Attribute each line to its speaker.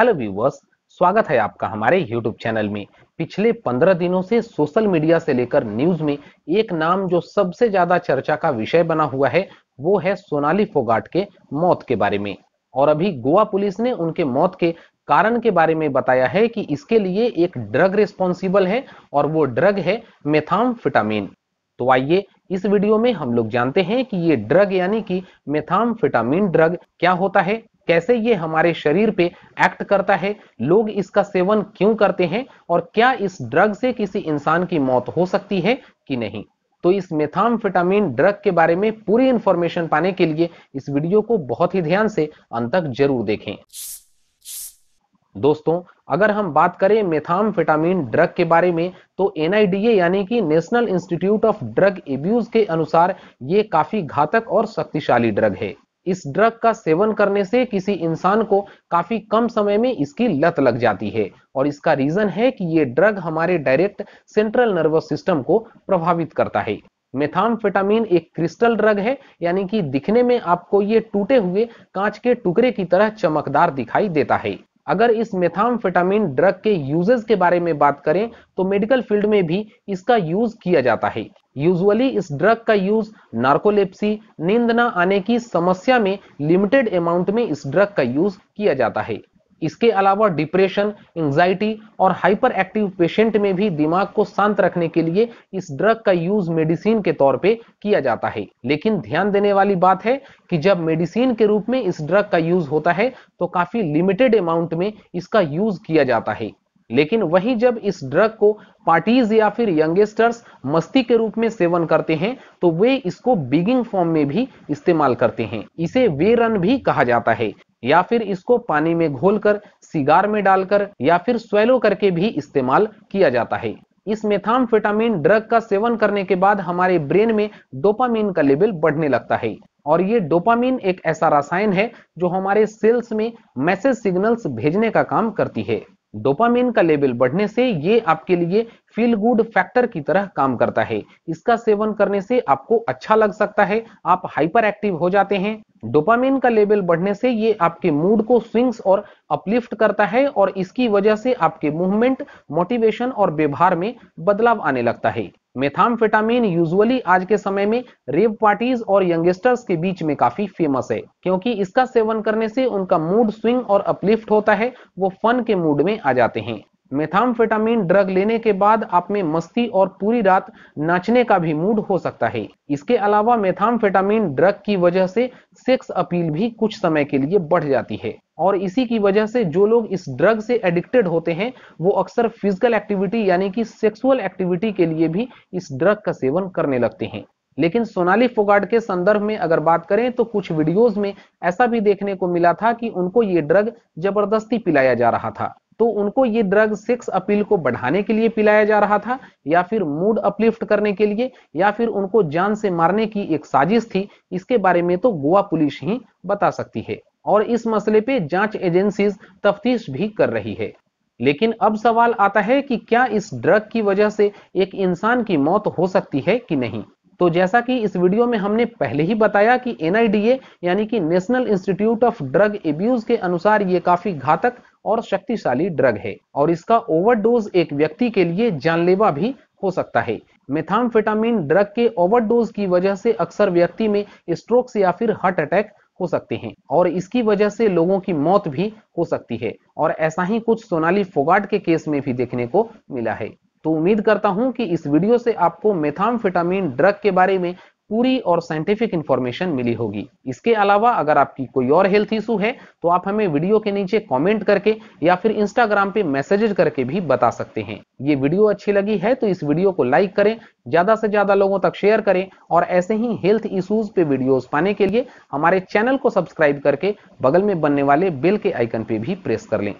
Speaker 1: hello viewers स्वागत है आपका हमारे यूट्यूब चैनल में पिछले पंद्रह दिनों से सोशल मीडिया से लेकर न्यूज में एक नाम जो सबसे ज्यादा चर्चा का विषय बना हुआ है वो है सोनाली फोगाट के मौत के बारे में और अभी गोवा पुलिस ने उनके मौत के कारण के बारे में बताया है कि इसके लिए एक ड्रग रिस्पॉन्सिबल है और वो ड्रग है फिटामिन तो आइए इस वीडियो में हम लोग जानते हैं कि ये ड्रग यानी कि फिटामिन ड्रग क्या होता है कैसे ये हमारे शरीर पे एक्ट करता है लोग इसका सेवन क्यों करते हैं और क्या इस ड्रग से किसी इंसान की मौत हो सकती है कि नहीं तो इस मेथामफिटामिन ड्रग के बारे में पूरी इंफॉर्मेशन पाने के लिए इस वीडियो को बहुत ही ध्यान से अंत तक जरूर देखें दोस्तों अगर हम बात करें फिटामिन ड्रग के बारे में तो एनआईडीए यानी कि National Institute of Drug Abuse के अनुसार ये काफी घातक और शक्तिशाली ड्रग है इस ड्रग का सेवन करने से किसी इंसान को काफी कम समय में इसकी लत लग जाती है और इसका रीजन है कि ये ड्रग हमारे डायरेक्ट सेंट्रल नर्वस सिस्टम को प्रभावित करता है मेथामफेटामिन एक क्रिस्टल ड्रग है यानी कि दिखने में आपको ये टूटे हुए कांच के टुकड़े की तरह चमकदार दिखाई देता है अगर इस मेथामफेटामिन ड्रग के यूजेस के बारे में बात करें तो मेडिकल फील्ड में भी इसका यूज किया जाता है यूजुअली इस ड्रग का यूज नार्कोलेप्सी नींद न आने की समस्या में लिमिटेड अमाउंट में इस ड्रग का यूज किया जाता है इसके अलावा डिप्रेशन एंजाइटी और हाइपर एक्टिव पेशेंट में भी दिमाग को शांत रखने के लिए इस ड्रग का यूज मेडिसिन के तौर पे किया जाता है लेकिन ध्यान देने वाली बात है कि जब मेडिसिन के रूप में इस ड्रग का यूज होता है तो काफी लिमिटेड अमाउंट में इसका यूज किया जाता है लेकिन वही जब इस ड्रग को पार्टीज या फिर यंगस्टर्स मस्ती के रूप में सेवन करते हैं तो वे इसको बिगिंग फॉर्म में भी इस्तेमाल करते हैं इसे वे रन भी कहा जाता है या फिर इसको पानी में घोलकर सिगार में डालकर या फिर स्वेलो करके भी इस्तेमाल किया जाता है इस मेथामफेटामिन ड्रग का सेवन करने के बाद हमारे ब्रेन में डोपामिन का लेवल बढ़ने लगता है और ये डोपामिन एक ऐसा रसायन है जो हमारे सेल्स में मैसेज सिग्नल्स भेजने का काम करती है डोपामिन का लेवल बढ़ने से ये आपके लिए फील गुड फैक्टर की तरह काम करता है इसका सेवन करने से आपको अच्छा लग सकता है आप हाइपर एक्टिव हो जाते हैं डोपामिन का लेवल बढ़ने से ये आपके मूड को स्विंग्स और अपलिफ्ट करता है और इसकी वजह से आपके मूवमेंट मोटिवेशन और व्यवहार में बदलाव आने लगता है मेथामफेटामिन यूजुअली आज के समय में रेप पार्टीज और यंगस्टर्स के बीच में काफी फेमस है क्योंकि इसका सेवन करने से उनका मूड स्विंग और अपलिफ्ट होता है वो फन के मूड में आ जाते हैं मेथामफेटामिन ड्रग लेने के बाद आप में मस्ती और पूरी रात नाचने का भी मूड हो सकता है इसके अलावा मेथामफेटामिन ड्रग की वजह से सेक्स अपील भी कुछ समय के लिए बढ़ जाती है और इसी की वजह से जो लोग इस ड्रग से एडिक्टेड होते हैं वो अक्सर फिजिकल एक्टिविटी यानी कि सेक्सुअल एक्टिविटी के लिए भी इस ड्रग का सेवन करने लगते हैं लेकिन सोनाली फोगाट के संदर्भ में अगर बात करें तो कुछ वीडियोस में ऐसा भी देखने को मिला था कि उनको ये ड्रग जबरदस्ती पिलाया जा रहा था तो उनको ये ड्रग सेक्स अपील को बढ़ाने के लिए पिलाया जा रहा था या फिर मूड अपलिफ्ट करने के लिए या फिर उनको जान से मारने की एक साजिश थी इसके बारे में तो गोवा पुलिस ही बता सकती है और इस मसले पे जांच एजेंसीज तफ्तीश भी कर रही है लेकिन अब सवाल आता है कि क्या इस ड्रग की वजह से एक इंसान की मौत हो सकती है कि नहीं तो जैसा कि इस वीडियो में हमने पहले ही बताया कि एनआईडीए यानी कि National Institute of Drug Abuse के अनुसार ये काफी घातक और शक्तिशाली ड्रग है और इसका ओवरडोज एक व्यक्ति के लिए जानलेवा भी हो सकता है मेथामफेटामिन ड्रग के ओवरडोज की वजह से अक्सर व्यक्ति में स्ट्रोक या फिर हार्ट अटैक हो सकते हैं और इसकी वजह से लोगों की मौत भी हो सकती है और ऐसा ही कुछ सोनाली फोगाट के केस में भी देखने को मिला है तो उम्मीद करता हूं कि इस वीडियो से आपको मेथामफिटामिन ड्रग के बारे में पूरी और साइंटिफिक इंफॉर्मेशन मिली होगी इसके अलावा अगर आपकी कोई और हेल्थ इशू है तो आप हमें वीडियो के नीचे कमेंट करके या फिर इंस्टाग्राम पे मैसेजेज करके भी बता सकते हैं ये वीडियो अच्छी लगी है तो इस वीडियो को लाइक करें ज्यादा से ज्यादा लोगों तक शेयर करें और ऐसे ही हेल्थ इशूज पे वीडियोज पाने के लिए हमारे चैनल को सब्सक्राइब करके बगल में बनने वाले बेल के आइकन पे भी प्रेस कर लें